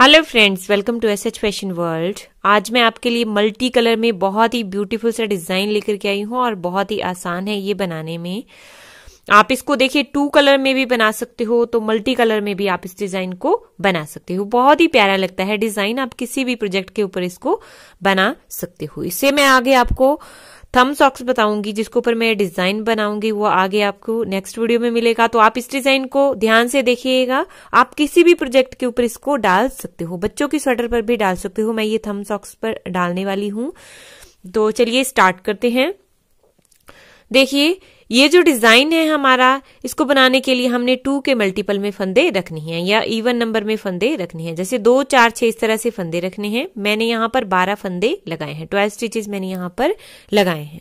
hello friends welcome to S H fashion world आज मैं आपके लिए मल्टी कलर में बहुत ही ब्यूटीफुल सा डिजाइन लेकर के आई हूँ और बहुत ही आसान है ये बनाने में आप इसको देखिए टू कलर में भी बना सकते हो तो मल्टी कलर में भी आप इस डिजाइन को बना सकते हो बहुत ही प्यारा लगता है डिजाइन आप किसी भी प्रोजेक्ट के ऊपर इसको बना सकते हो इससे मैं आगे आपको थम सॉक्स बताऊंगी जिसके ऊपर मैं डिजाइन बनाऊंगी वो आगे आपको नेक्स्ट वीडियो में मिलेगा तो आप इस डिजाइन को ध्यान से देखिएगा आप किसी भी प्रोजेक्ट के ऊपर इसको डाल सकते हो बच्चों की स्वेटर पर भी डाल सकते हो मैं ये थम सॉक्स पर डालने वाली हूं तो चलिए स्टार्ट करते हैं देखिए ये जो डिजाइन है हमारा इसको बनाने के लिए हमने टू के मल्टीपल में फंदे रखने हैं या इवन नंबर में फंदे रखने हैं जैसे दो चार छह इस तरह से फंदे रखने हैं मैंने यहाँ पर बारह फंदे लगाए हैं ट्वेल्व स्टिचेस मैंने यहाँ पर लगाए हैं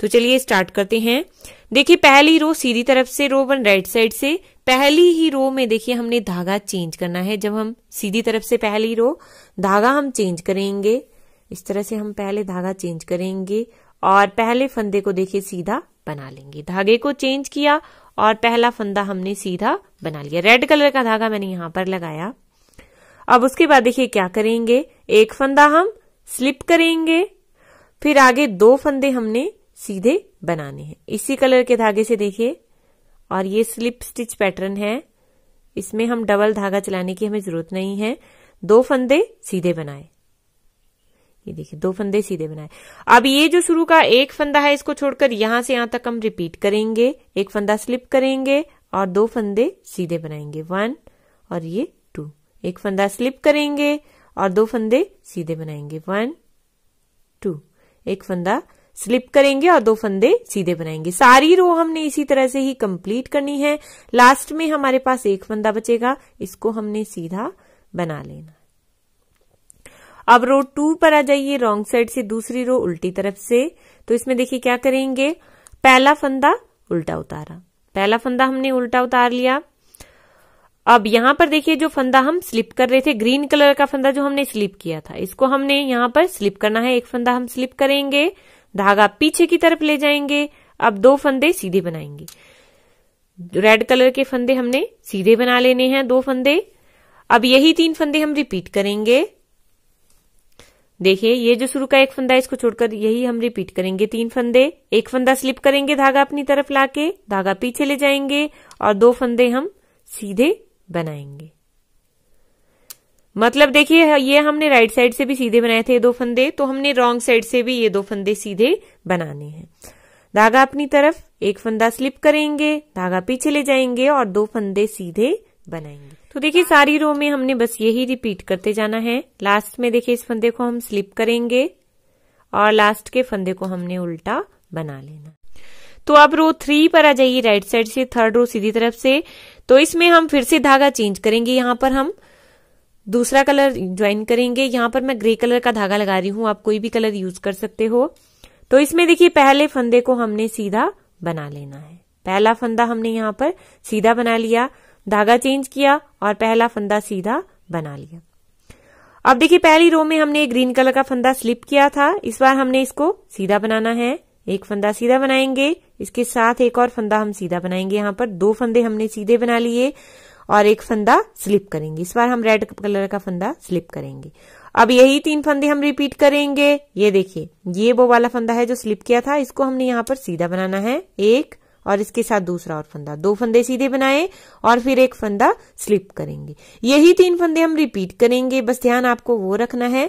तो चलिए स्टार्ट करते हैं देखिए पहली रो सीधी तरफ से रो वन राइट साइड से पहली ही रो में देखिए हमने धागा चेंज करना है जब हम सीधी तरफ से पहली रो धागा हम चेंज करेंगे इस तरह से हम पहले धागा चेंज करेंगे और पहले फंदे को देखिए सीधा बना लेंगे धागे को चेंज किया और पहला फंदा हमने सीधा बना लिया रेड कलर का धागा मैंने यहां पर लगाया अब उसके बाद देखिए क्या करेंगे एक फंदा हम स्लिप करेंगे फिर आगे दो फंदे हमने सीधे बनाने हैं इसी कलर के धागे से देखिए और ये स्लिप स्टिच पैटर्न है इसमें हम डबल धागा चलाने की हमें जरूरत नहीं है दो फंदे सीधे बनाए ये देखिए दो फंदे सीधे बनाए अब ये जो शुरू का एक फंदा है इसको छोड़कर यहां से यहां तक हम रिपीट करेंगे एक फंदा स्लिप करेंगे और दो फंदे सीधे बनाएंगे वन और ये टू एक फंदा स्लिप करेंगे और दो फंदे सीधे बनाएंगे वन टू एक फंदा स्लिप करेंगे और दो फंदे सीधे बनाएंगे सारी रो हमने इसी तरह से ही कंप्लीट करनी है लास्ट में हमारे पास एक फंदा बचेगा इसको हमने सीधा बना लेना अब रो टू पर आ जाइए रॉन्ग साइड से दूसरी रो उल्टी तरफ से तो इसमें देखिए क्या करेंगे पहला फंदा उल्टा उतारा पहला फंदा हमने उल्टा उतार लिया अब यहां पर देखिए जो फंदा हम स्लिप कर रहे थे ग्रीन कलर का फंदा जो हमने स्लिप किया था इसको हमने यहां पर स्लिप करना है एक फंदा हम स्लिप करेंगे धागा पीछे की तरफ ले जाएंगे अब दो फंदे सीधे बनाएंगे रेड कलर के फंदे हमने सीधे बना लेने हैं दो फंदे अब यही तीन फंदे हम रिपीट करेंगे देखिए ये जो शुरू का एक फंदा इसको छोड़कर यही हम रिपीट करेंगे तीन फंदे एक फंदा स्लिप करेंगे धागा अपनी तरफ लाके धागा पीछे ले जाएंगे और दो फंदे हम सीधे बनाएंगे मतलब देखिए ये हमने राइट साइड से भी सीधे बनाए थे ये दो फंदे तो हमने रॉन्ग साइड से भी ये दो फंदे सीधे बनाने हैं धागा अपनी तरफ एक फंदा स्लिप करेंगे धागा पीछे ले जाएंगे और दो फंदे सीधे बनाएंगे तो देखिए सारी रो में हमने बस यही रिपीट करते जाना है लास्ट में देखिए इस फंदे को हम स्लिप करेंगे और लास्ट के फंदे को हमने उल्टा बना लेना तो अब रो थ्री पर आ जाइए राइट साइड से थर्ड रो सीधी तरफ से तो इसमें हम फिर से धागा चेंज करेंगे यहां पर हम दूसरा कलर ज्वाइन करेंगे यहां पर मैं ग्रे कलर का धागा लगा रही हूं आप कोई भी कलर यूज कर सकते हो तो इसमें देखिए पहले फंदे को हमने सीधा बना लेना है पहला फंदा हमने यहां पर सीधा बना लिया धागा चेंज किया और पहला फंदा सीधा बना लिया अब देखिए पहली रो में हमने ग्रीन कलर का फंदा स्लिप किया था इस बार हमने इसको सीधा बनाना है एक फंदा सीधा बनाएंगे इसके साथ एक और फंदा हम सीधा बनाएंगे यहाँ पर दो फंदे हमने सीधे बना लिए और एक फंदा स्लिप करेंगे इस बार हम रेड कलर का फंदा स्लिप करेंगे अब यही तीन फंदे हम रिपीट करेंगे ये देखिए ये वो वाला फंदा है जो स्लिप किया था इसको हमने यहाँ पर सीधा बनाना है एक और इसके साथ दूसरा और फंदा दो फंदे सीधे बनाए और फिर एक फंदा स्लिप करेंगे यही तीन फंदे हम रिपीट करेंगे बस ध्यान आपको वो रखना है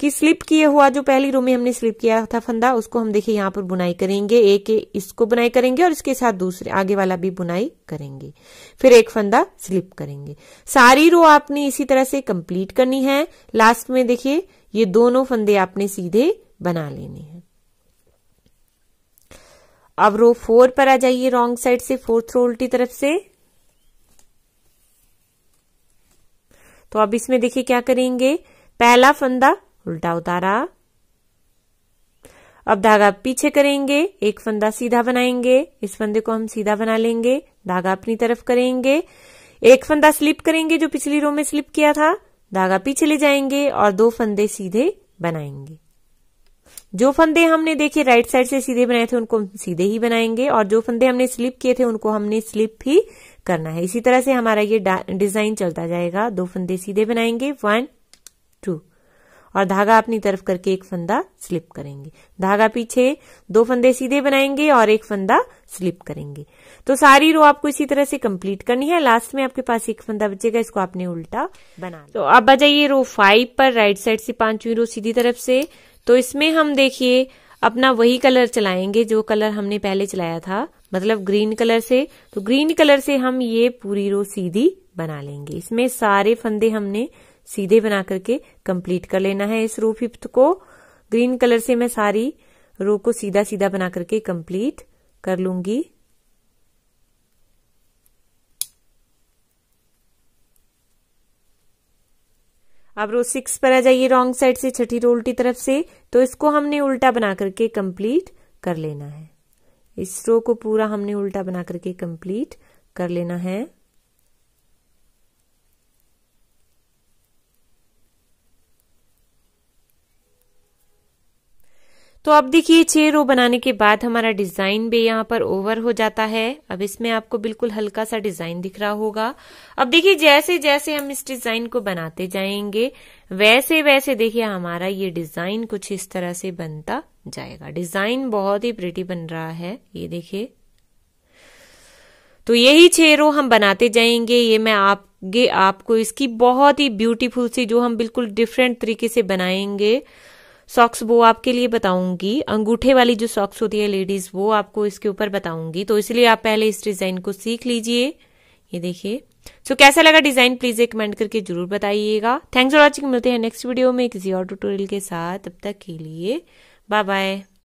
कि स्लिप किया हुआ जो पहली रो में हमने स्लिप किया था फंदा उसको हम देखिए यहां पर बुनाई करेंगे एक इसको बुनाई करेंगे और इसके साथ दूसरे आगे वाला भी बुनाई करेंगे फिर एक फंदा स्लिप करेंगे सारी रो आपने इसी तरह से कंप्लीट करनी है लास्ट में देखिए ये दोनों फंदे आपने सीधे बना लेने हैं अब रो फोर पर आ जाइए रॉन्ग साइड से फोर्थ रो उल्टी तरफ से तो अब इसमें देखिए क्या करेंगे पहला फंदा उल्टा उतारा अब धागा पीछे करेंगे एक फंदा सीधा बनाएंगे इस फंदे को हम सीधा बना लेंगे धागा अपनी तरफ करेंगे एक फंदा स्लिप करेंगे जो पिछली रो में स्लिप किया था धागा पीछे ले जाएंगे और दो फंदे सीधे बनाएंगे जो फंदे हमने देखे राइट साइड से सीधे बनाए थे उनको हम सीधे ही बनाएंगे और जो फंदे हमने स्लिप किए थे उनको हमने स्लिप ही करना है इसी तरह से हमारा ये डिजाइन चलता जाएगा दो फंदे सीधे बनाएंगे वन टू और धागा अपनी तरफ करके एक फंदा स्लिप करेंगे धागा पीछे दो फंदे सीधे बनाएंगे और एक फंदा स्लिप करेंगे तो सारी रो आपको इसी तरह से कंप्लीट करनी है लास्ट में आपके पास एक फंदा बचेगा इसको आपने उल्टा बना तो अब आ जाइए रो फाइव पर राइट साइड से पांचवी रो सीधी तरफ से तो इसमें हम देखिए अपना वही कलर चलाएंगे जो कलर हमने पहले चलाया था मतलब ग्रीन कलर से तो ग्रीन कलर से हम ये पूरी रो सीधी बना लेंगे इसमें सारे फंदे हमने सीधे बना करके कंप्लीट कर लेना है इस रो फिफ्थ को ग्रीन कलर से मैं सारी रो को सीधा सीधा बना करके कंप्लीट कर लूंगी अब रो सिक्स पर आ जाइए रॉन्ग साइड से छठी रो उल्टी तरफ से तो इसको हमने उल्टा बना करके कंप्लीट कर लेना है इस रो को पूरा हमने उल्टा बना करके कंप्लीट कर लेना है तो अब देखिए छह रो बनाने के बाद हमारा डिजाइन भी यहाँ पर ओवर हो जाता है अब इसमें आपको बिल्कुल हल्का सा डिजाइन दिख रहा होगा अब देखिए जैसे जैसे हम इस डिजाइन को बनाते जाएंगे वैसे वैसे देखिए हमारा ये डिजाइन कुछ इस तरह से बनता जाएगा डिजाइन बहुत ही प्रिटी बन रहा है ये देखिए तो यही छह रो हम बनाते जाएंगे ये मैं आप आपको इसकी बहुत ही ब्यूटीफुल सी जो हम बिल्कुल डिफरेंट तरीके से बनाएंगे सॉक्स वो आपके लिए बताऊंगी अंगूठे वाली जो सॉक्स होती है लेडीज वो आपको इसके ऊपर बताऊंगी तो इसलिए आप पहले इस डिजाइन को सीख लीजिए ये देखिए सो so, कैसा लगा डिजाइन प्लीज एक कमेंट करके जरूर बताइएगा थैंक्स फॉर वॉचिंग मिलते हैं नेक्स्ट वीडियो में किसी और ट्यूटोरियल के साथ अब तक के लिए बाय बाय